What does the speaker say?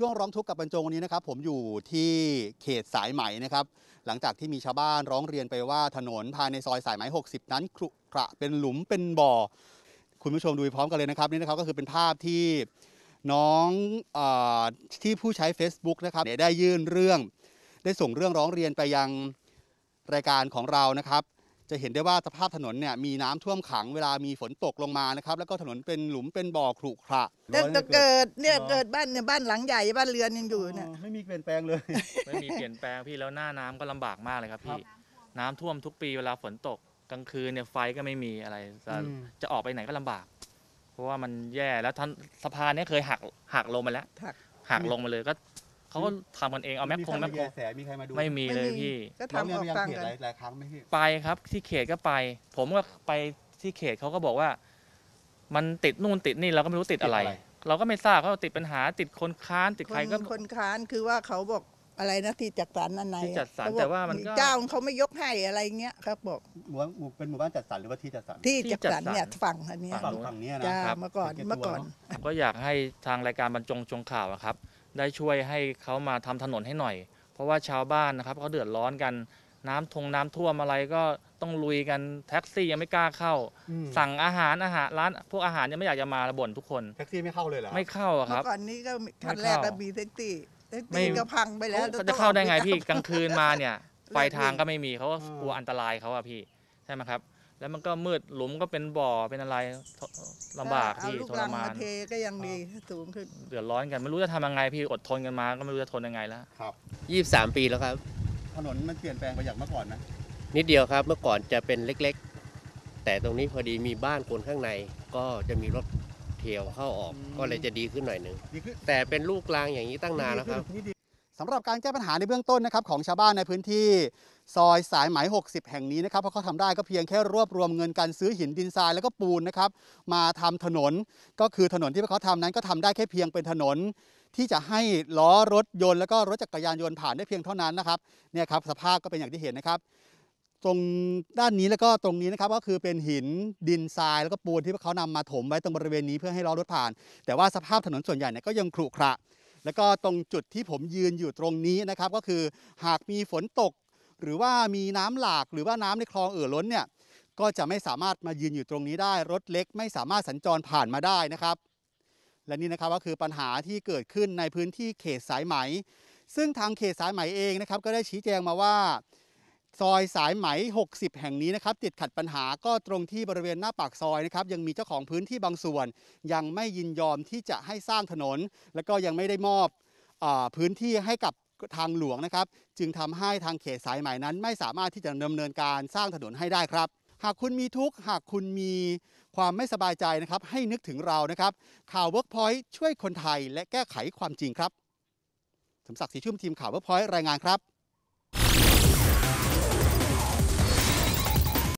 ช่วงร้องทุกข์กับบรรจงวันนี้นะครับ ผมอยู่ที่เขตสายไหมนะครับ หลังจากที่มีชาวบ้านร้องเรียนไปว่าถนนภายในซอยสายไหม 60 นั้นครุขระเป็นหลุมเป็นบ่อ คุณผู้ชมดูพร้อมกันเลยนะครับนี่นะครับ ก็คือเป็นภาพที่น้องอที่ผู้ใช้ Facebook นะครับได้ยื่นเรื่อง ได้ส่งเรื่องร้องเรียนไปยังรายการของเรานะครับจะเห็นได้ว่าสภาพถนนเนี่ยมีน้ำท่วมขังเวลามีฝนตกลงมานะครับ แล้วก็ถนนเป็นหลุมเป็นบ่อขรุขระตั้งแต่เกิดเนี่ยเกิดบ้านเนี่ยบ้านหลังใหญ่บ้านเรือนยังอยู่เนี่ยไม่มีเปลี่ยนแปลงเลย ไม่มีเปลี่ยนแปลงพี่แล้วหน้าน้ำก็ลำบากมากเลยครับ พี่ น้ำท่วมทุกปีเวลาฝนตก กลางคืนเนี่ยไฟก็ไม่มีอะไรจะจะออกไปไหนก็ลำบาก เพราะว่ามันแย่แล้วทสะพานเนี่ยเคยหักหักลงมาแล้วหักลงมาเลยก็เขาก็ทำกันเองเอาแม็กคงแม็กคงม่มีใครมาดูไม่มีเลยพี่ก็ทำเนไตางเขตกันหลายหลายครั้งไหมพี่ไปครับที่เขตก็ไป ผมก็ไปที่เขตเขาก็บอกว่า มันติดนู่นติดนี่เราก็ไม่รู้ติดอะไร เราก็ไม่ทราบเขาติดปัญหา ติดคนค้านติดใครก็คนค้านคือว่าเขาบอกอะไรนะที่จัดสรรอันไหนจัดสรรแต่ว่ามันก็เจ้าเขาไม่ยกให้อะไรเงี้ยครับบอกหมู่บ้านเป็นหมู่บ้านจัดสรรหรือว่าที่จัดสรรที่จัดสรรเนี่ยฝั่งอันนี้ฝั่งฝั่งนี้นะรับเมื่อก่อนเมื่อก่อนผมก็อยากให้ทางรายการบรรจงชงข่าวครับได้ช่วยให้เขามาทำถนนให้หน่อย เพราะว่าชาวบ้านนะครับเขาเดือดร้อนกันน้ำทงน้ำท่วมอะไรก็ต้องลุยกันแท็กซี่ยังไม่กล้าเข้า สั่งอาหารอาหารร้านพวกอาหารยังไม่อยากจะมาระบ่นทุกคนแท็กซี่ไม่เข้าเลยเหรอไม่เข้าครับก่อนนี้ก็คันแรกก็มีแท็กซี่แท็กซี่ก็พังไปแล้วจะเข้าได้ไง พี่กลางคืนมาเนี่ย ไฟทางก็ไม่มีเขาก็กลัวอันตรายเขาอะพี่ใช่ไหมครับแล้วมันก็มืดหลุมก็เป็นบ่อเป็นอะไรลำบากพี่ทรมานเทก็ยังดีสูงขึ้นเดือดร้อนกัน ไม่รู้จะทำยังไงพี่อดทนกันมาก็ไม่รู้จะทนยังไงแล้วครับยี่สามปีแล้วครับ ถนนมันเปลี่ยนแปลงไปจากเมื่อก่อนนะ นิดเดียวครับเมื่อก่อนจะเป็นเล็กๆ แต่ตรงนี้พอดีมีบ้านคนข้างในก็จะมีรถเที่ยวเข้าออก ก็เลยจะดีขึ้นหน่อยหนึ่งแต่เป็นลูกกลางอย่างนี้ตั้งนานแล้วครับนดีสำหรับการแก้ปัญหาในเบื้องต้นนะครับ ของชาวบ้านในพื้นที่ซอยสายไหม 60 แห่งนี้นะครับเพราะเขาทำได้ก็เพียงแค่รวบรวมเงินการซื้อหินดินทรายแล้วก็ปูนนะครับมาทำถนนก็คือถนนที่พวกเขาทำนั้นก็ทำได้แค่เพียงเป็นถนนที่จะให้ล้อรถยนต์แล้วก็รถจักรยานยนต์ผ่านได้เพียงเท่านั้นนะครับเนี่ยครับสภาพก็เป็นอย่างที่เห็นนะครับตรงด้านนี้แล้วก็ตรงนี้นะครับก็คือเป็นหินดินทรายแล้วก็ปูนที่พวกเขานำมาถมไว้ตรงบริเวณนี้เพื่อให้ล้อรถผ่าน แต่ว่าสภาพถนนส่วนใหญ่เนี่ยก็ยังขรุขระแล้วก็ตรงจุดที่ผมยืนอยู่ตรงนี้นะครับ ก็คือหากมีฝนตก หรือว่ามีน้ำหลากหรือว่าน้ำในคลองเอ่อล้นเนี่ยก็จะไม่สามารถมายืนอยู่ตรงนี้ได้ รถเล็ก ไม่สามารถสัญจรผ่านมาได้นะครับ และนี่นะครับก็คือปัญหาที่เกิดขึ้นในพื้นที่เขตสายไหม ซึ่งทางเขตสายไหมเองนะครับ ก็ได้ชี้แจงมาว่าซอยสายไหม 60 แห่งนี้นะครับติดขัดปัญหาก็ตรงที่บริเวณหน้าปากซอยนะครับ ยังมีเจ้าของพื้นที่บางส่วน ยังไม่ยินยอมที่จะให้สร้างถนน และก็ยังไม่ได้มอบอพื้นที่ให้กับทางหลวงนะครับ จึงทำให้ทางเขตสายไหมนั้น ไม่สามารถที่จะดำเนินการสร้างถนนให้ได้ครับ หากคุณมีทุกข์ หากคุณมีความไม่สบายใจนะครับ ให้นึกถึงเรานะครับ ข่าวเวิร์กพอยต์ช่วยคนไทยและแก้ไขความจริงครับ สมศักดิ์ศรีชุ่ม ทีมข่าวเวิร์กพอยต์รายงานครับ